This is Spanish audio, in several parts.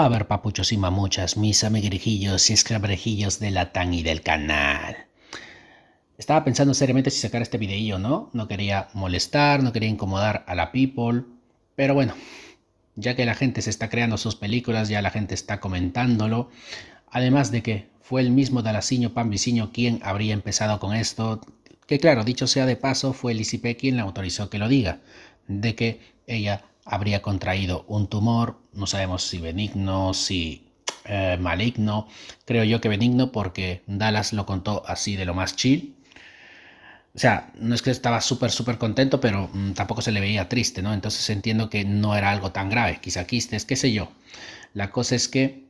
a ver papuchos y mamuchas, mis amiguirijillos y esclabrejillos de la TAN y del canal. Estaba pensando seriamente si sacar este videillo o no. No quería molestar, no quería incomodar a la people. Pero bueno, ya que la gente se está creando sus películas, ya la gente está comentándolo. Además de que fue el mismo Dalasiño Pambiciño quien habría empezado con esto. Que claro, dicho sea de paso, fue el quien la autorizó que lo diga. De que ella habría contraído un tumor, no sabemos si benigno, si eh, maligno, creo yo que benigno porque Dallas lo contó así de lo más chill. O sea, no es que estaba súper, súper contento, pero mm, tampoco se le veía triste, ¿no? Entonces entiendo que no era algo tan grave, quizá quistes, qué sé yo. La cosa es que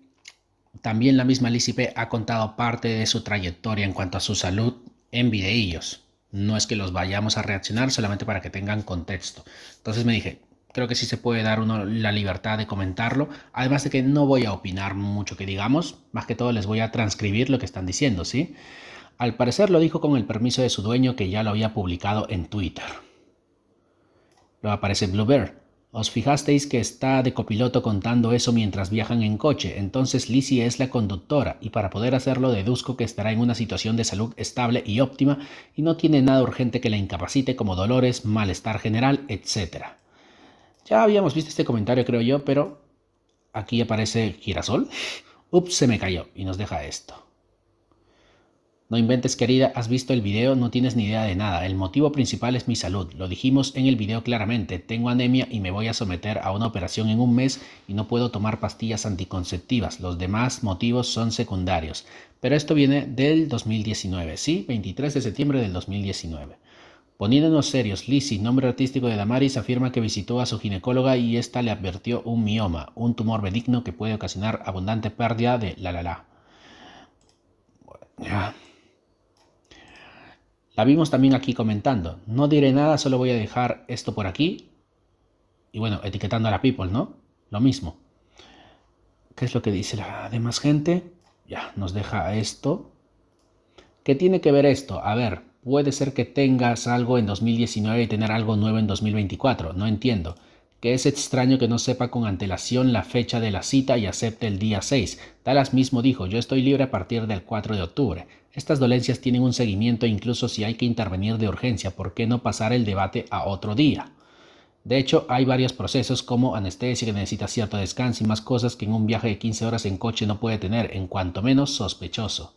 también la misma P. ha contado parte de su trayectoria en cuanto a su salud en videillos. No es que los vayamos a reaccionar solamente para que tengan contexto. Entonces me dije, creo que sí se puede dar uno la libertad de comentarlo. Además de que no voy a opinar mucho que digamos, más que todo les voy a transcribir lo que están diciendo, ¿sí? Al parecer lo dijo con el permiso de su dueño que ya lo había publicado en Twitter. Lo aparece Bluebird. Os fijasteis que está de copiloto contando eso mientras viajan en coche, entonces Lizzie es la conductora y para poder hacerlo deduzco que estará en una situación de salud estable y óptima y no tiene nada urgente que la incapacite como dolores, malestar general, etc. Ya habíamos visto este comentario, creo yo, pero aquí aparece girasol. Ups, se me cayó y nos deja esto. No inventes querida, has visto el video, no tienes ni idea de nada. El motivo principal es mi salud. Lo dijimos en el video claramente. Tengo anemia y me voy a someter a una operación en un mes y no puedo tomar pastillas anticonceptivas. Los demás motivos son secundarios. Pero esto viene del 2019, sí, 23 de septiembre del 2019. Poniéndonos serios, Lizzie, nombre artístico de Damaris, afirma que visitó a su ginecóloga y ésta le advirtió un mioma, un tumor benigno que puede ocasionar abundante pérdida de la la la. La vimos también aquí comentando. No diré nada, solo voy a dejar esto por aquí. Y bueno, etiquetando a la people, ¿no? Lo mismo. ¿Qué es lo que dice la demás gente? Ya, nos deja esto. ¿Qué tiene que ver esto? A ver, puede ser que tengas algo en 2019 y tener algo nuevo en 2024, no entiendo. Que es extraño que no sepa con antelación la fecha de la cita y acepte el día 6. Talas mismo dijo, yo estoy libre a partir del 4 de octubre. Estas dolencias tienen un seguimiento incluso si hay que intervenir de urgencia, ¿por qué no pasar el debate a otro día? De hecho, hay varios procesos como anestesia que necesita cierto descanso y más cosas que en un viaje de 15 horas en coche no puede tener, en cuanto menos sospechoso.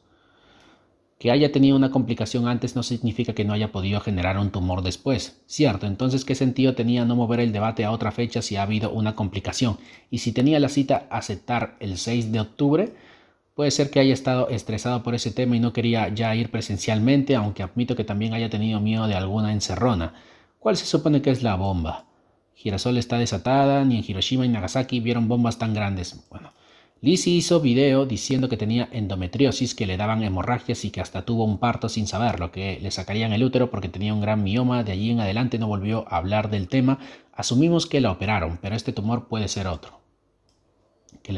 Que haya tenido una complicación antes no significa que no haya podido generar un tumor después. Cierto, entonces ¿qué sentido tenía no mover el debate a otra fecha si ha habido una complicación? Y si tenía la cita aceptar el 6 de octubre, puede ser que haya estado estresado por ese tema y no quería ya ir presencialmente, aunque admito que también haya tenido miedo de alguna encerrona. ¿Cuál se supone que es la bomba? Girasol está desatada, ni en Hiroshima y Nagasaki vieron bombas tan grandes. Bueno, Lizzie hizo video diciendo que tenía endometriosis, que le daban hemorragias y que hasta tuvo un parto sin saberlo, que le sacarían el útero porque tenía un gran mioma. De allí en adelante no volvió a hablar del tema. Asumimos que la operaron, pero este tumor puede ser otro que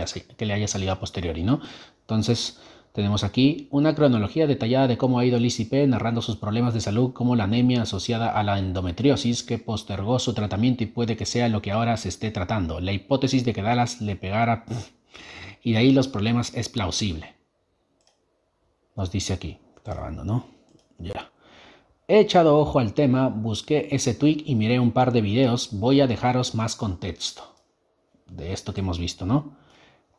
le, haya salido a posteriori, ¿no? Entonces, tenemos aquí una cronología detallada de cómo ha ido Lizzie P. narrando sus problemas de salud como la anemia asociada a la endometriosis que postergó su tratamiento y puede que sea lo que ahora se esté tratando. La hipótesis de que Dallas le pegara y de ahí los problemas es plausible. Nos dice aquí, está ¿no? Ya. He echado ojo al tema, busqué ese tweet y miré un par de videos. Voy a dejaros más contexto de esto que hemos visto, ¿no?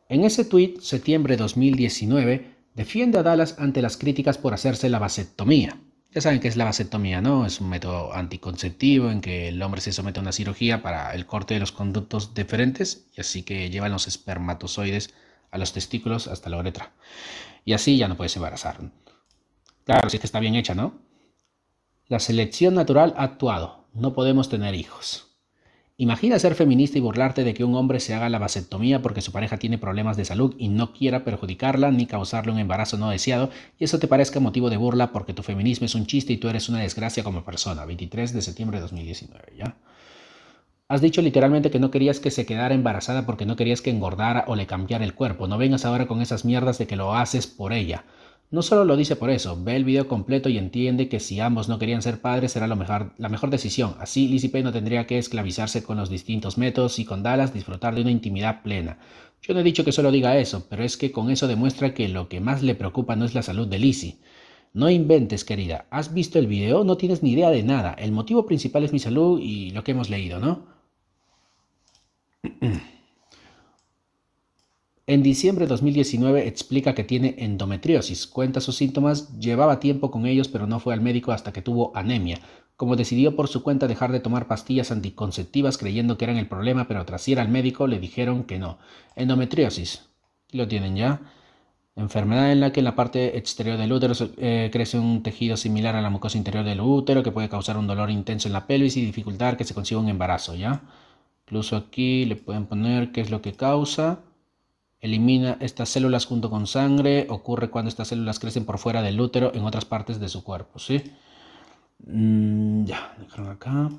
En ese tweet, septiembre 2019, defiende a Dallas ante las críticas por hacerse la vasectomía. Ya saben qué es la vasectomía, ¿no? Es un método anticonceptivo en que el hombre se somete a una cirugía para el corte de los conductos deferentes y así que llevan los espermatozoides los testículos hasta la uretra. Y así ya no puedes embarazar. Claro, si que está bien hecha, ¿no? La selección natural ha actuado. No podemos tener hijos. Imagina ser feminista y burlarte de que un hombre se haga la vasectomía porque su pareja tiene problemas de salud y no quiera perjudicarla ni causarle un embarazo no deseado, y eso te parezca motivo de burla porque tu feminismo es un chiste y tú eres una desgracia como persona. 23 de septiembre de 2019, ¿ya? Has dicho literalmente que no querías que se quedara embarazada porque no querías que engordara o le cambiara el cuerpo. No vengas ahora con esas mierdas de que lo haces por ella. No solo lo dice por eso, ve el video completo y entiende que si ambos no querían ser padres será lo mejor, la mejor decisión. Así Lizzie Payne no tendría que esclavizarse con los distintos métodos y con Dallas disfrutar de una intimidad plena. Yo no he dicho que solo diga eso, pero es que con eso demuestra que lo que más le preocupa no es la salud de Lizzie. No inventes, querida. ¿Has visto el video? No tienes ni idea de nada. El motivo principal es mi salud y lo que hemos leído, ¿no? En diciembre de 2019 explica que tiene endometriosis, cuenta sus síntomas, llevaba tiempo con ellos pero no fue al médico hasta que tuvo anemia. Como decidió por su cuenta dejar de tomar pastillas anticonceptivas creyendo que eran el problema, pero tras ir al médico le dijeron que no. Endometriosis. Lo tienen ya. Enfermedad en la que en la parte exterior del útero eh, crece un tejido similar a la mucosa interior del útero que puede causar un dolor intenso en la pelvis y dificultar que se consiga un embarazo, ¿ya? Incluso aquí le pueden poner qué es lo que causa. Elimina estas células junto con sangre. Ocurre cuando estas células crecen por fuera del útero en otras partes de su cuerpo. ¿sí? Mm, ya, dejaron acá.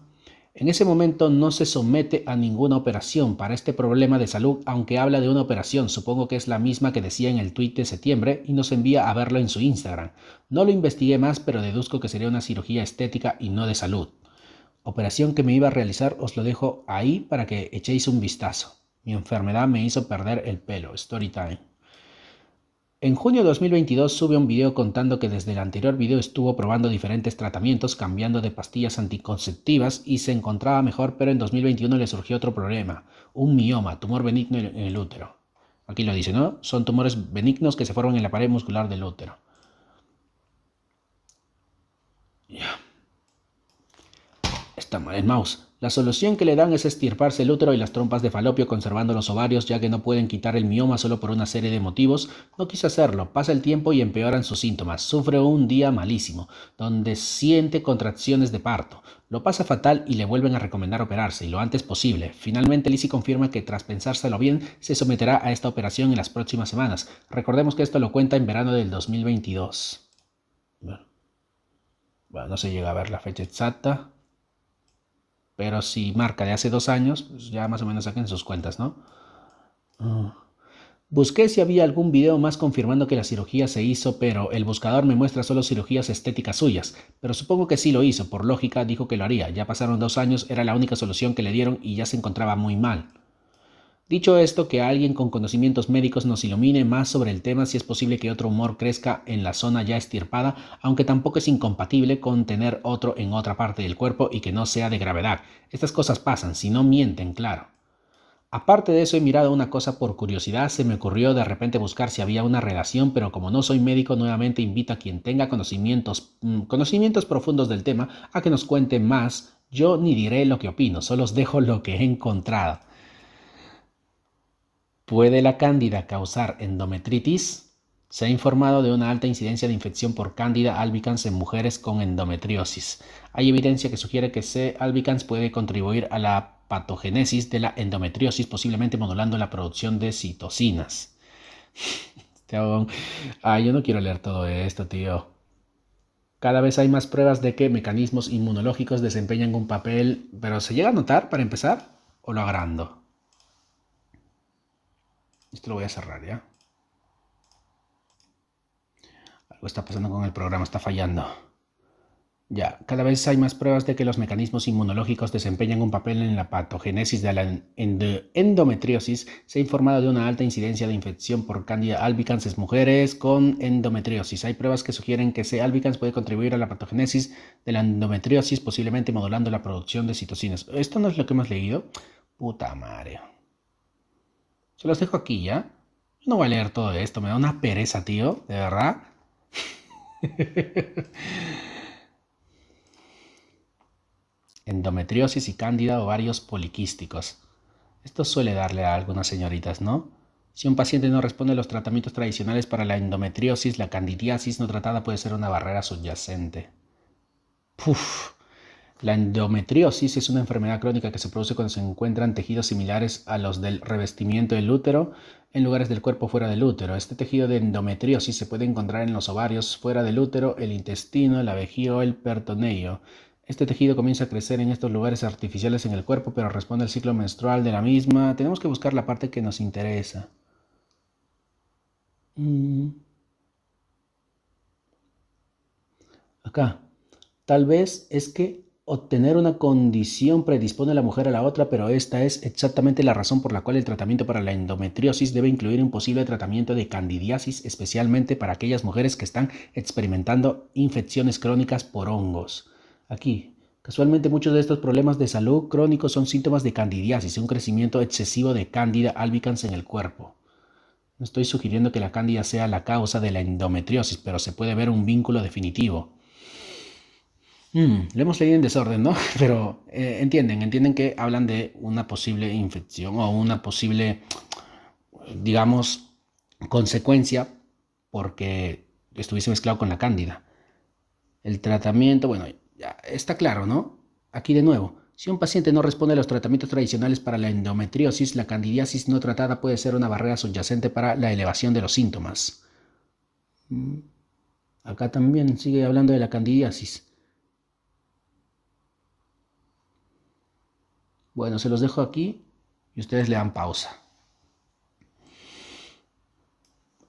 En ese momento no se somete a ninguna operación para este problema de salud, aunque habla de una operación, supongo que es la misma que decía en el tweet de septiembre y nos envía a verlo en su Instagram. No lo investigué más, pero deduzco que sería una cirugía estética y no de salud operación que me iba a realizar os lo dejo ahí para que echéis un vistazo. Mi enfermedad me hizo perder el pelo. Story time. En junio de 2022 sube un video contando que desde el anterior video estuvo probando diferentes tratamientos, cambiando de pastillas anticonceptivas y se encontraba mejor, pero en 2021 le surgió otro problema, un mioma, tumor benigno en el útero. Aquí lo dice, ¿no? Son tumores benignos que se forman en la pared muscular del útero. Ya está mouse. La solución que le dan es estirparse el útero y las trompas de falopio conservando los ovarios ya que no pueden quitar el mioma solo por una serie de motivos. No quiso hacerlo, pasa el tiempo y empeoran sus síntomas. Sufre un día malísimo, donde siente contracciones de parto. Lo pasa fatal y le vuelven a recomendar operarse y lo antes posible. Finalmente Lizzie confirma que tras pensárselo bien se someterá a esta operación en las próximas semanas. Recordemos que esto lo cuenta en verano del 2022. bueno no se llega a ver la fecha exacta. Pero si marca de hace dos años, pues ya más o menos saquen sus cuentas, ¿no? Ah. Busqué si había algún video más confirmando que la cirugía se hizo, pero el buscador me muestra solo cirugías estéticas suyas. Pero supongo que sí lo hizo, por lógica dijo que lo haría. Ya pasaron dos años, era la única solución que le dieron y ya se encontraba muy mal. Dicho esto, que alguien con conocimientos médicos nos ilumine más sobre el tema si es posible que otro humor crezca en la zona ya estirpada, aunque tampoco es incompatible con tener otro en otra parte del cuerpo y que no sea de gravedad. Estas cosas pasan, si no mienten, claro. Aparte de eso he mirado una cosa por curiosidad, se me ocurrió de repente buscar si había una relación, pero como no soy médico, nuevamente invito a quien tenga conocimientos, mm, conocimientos profundos del tema a que nos cuente más. Yo ni diré lo que opino, solo os dejo lo que he encontrado. ¿Puede la cándida causar endometritis? Se ha informado de una alta incidencia de infección por cándida albicans en mujeres con endometriosis. Hay evidencia que sugiere que C. albicans puede contribuir a la patogénesis de la endometriosis, posiblemente modulando la producción de citocinas. Ay, yo no quiero leer todo esto, tío. Cada vez hay más pruebas de que mecanismos inmunológicos desempeñan un papel, pero ¿se llega a notar para empezar? ¿O lo agrando? Esto lo voy a cerrar ya. Algo está pasando con el programa, está fallando. Ya, cada vez hay más pruebas de que los mecanismos inmunológicos desempeñan un papel en la patogénesis de la endometriosis. Se ha informado de una alta incidencia de infección por Candida albicans en mujeres con endometriosis. Hay pruebas que sugieren que C. albicans puede contribuir a la patogénesis de la endometriosis, posiblemente modulando la producción de citocinas. ¿Esto no es lo que hemos leído? Puta madre. Se los dejo aquí, ¿ya? No voy a leer todo esto, me da una pereza, tío, de verdad. Endometriosis y cándida varios poliquísticos. Esto suele darle a algunas señoritas, ¿no? Si un paciente no responde a los tratamientos tradicionales para la endometriosis, la candidiasis no tratada puede ser una barrera subyacente. Puf, la endometriosis es una enfermedad crónica que se produce cuando se encuentran tejidos similares a los del revestimiento del útero en lugares del cuerpo fuera del útero. Este tejido de endometriosis se puede encontrar en los ovarios fuera del útero, el intestino, el vejiga o el peritoneo. Este tejido comienza a crecer en estos lugares artificiales en el cuerpo, pero responde al ciclo menstrual de la misma. Tenemos que buscar la parte que nos interesa. Mm. Acá. Tal vez es que obtener una condición predispone a la mujer a la otra, pero esta es exactamente la razón por la cual el tratamiento para la endometriosis debe incluir un posible tratamiento de candidiasis, especialmente para aquellas mujeres que están experimentando infecciones crónicas por hongos. Aquí, casualmente muchos de estos problemas de salud crónicos son síntomas de candidiasis, un crecimiento excesivo de cándida albicans en el cuerpo. No estoy sugiriendo que la cándida sea la causa de la endometriosis, pero se puede ver un vínculo definitivo. Mm, lo hemos leído en desorden, ¿no? Pero eh, entienden, entienden que hablan de una posible infección o una posible, digamos, consecuencia porque estuviese mezclado con la cándida. El tratamiento, bueno, está claro, ¿no? Aquí de nuevo, si un paciente no responde a los tratamientos tradicionales para la endometriosis, la candidiasis no tratada puede ser una barrera subyacente para la elevación de los síntomas. Mm, acá también sigue hablando de la candidiasis. Bueno, se los dejo aquí y ustedes le dan pausa.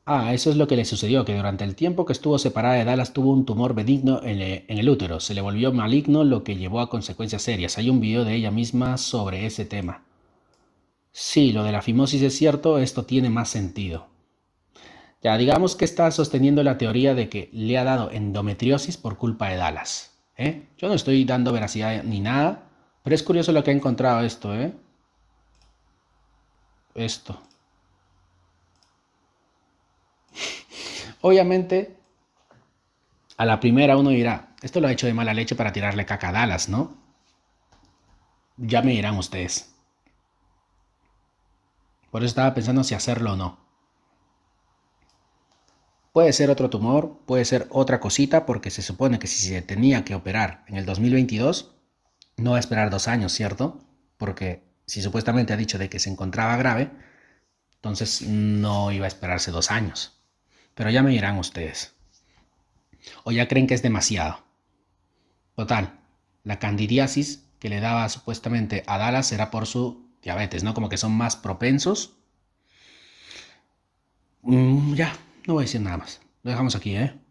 Ah, eso es lo que le sucedió, que durante el tiempo que estuvo separada de Dallas tuvo un tumor benigno eh, en, el útero. Se le volvió maligno, lo que llevó a consecuencias serias. Hay un video de ella misma sobre ese tema. Sí, lo de la fimosis es cierto, esto tiene más sentido. Ya, digamos que está sosteniendo la teoría de que le ha dado endometriosis por culpa de Dallas. ¿eh? Yo no estoy dando veracidad ni nada, pero es curioso lo que he encontrado esto, ¿eh? Esto. Obviamente, a la primera uno dirá, esto lo ha hecho de mala leche para tirarle caca ¿no? Ya me dirán ustedes. Por eso estaba pensando si hacerlo o no. Puede ser otro tumor, puede ser otra cosita, porque se supone que si se tenía que operar en el 2022, no va a esperar dos años, ¿cierto? Porque si supuestamente ha dicho de que se encontraba grave, entonces no iba a esperarse dos años. Pero ya me dirán ustedes. O ya creen que es demasiado. Total, la candidiasis que le daba supuestamente a Dallas era por su diabetes, ¿no? Como que son más propensos. Mm, ya, no voy a decir nada más. Lo dejamos aquí, ¿eh?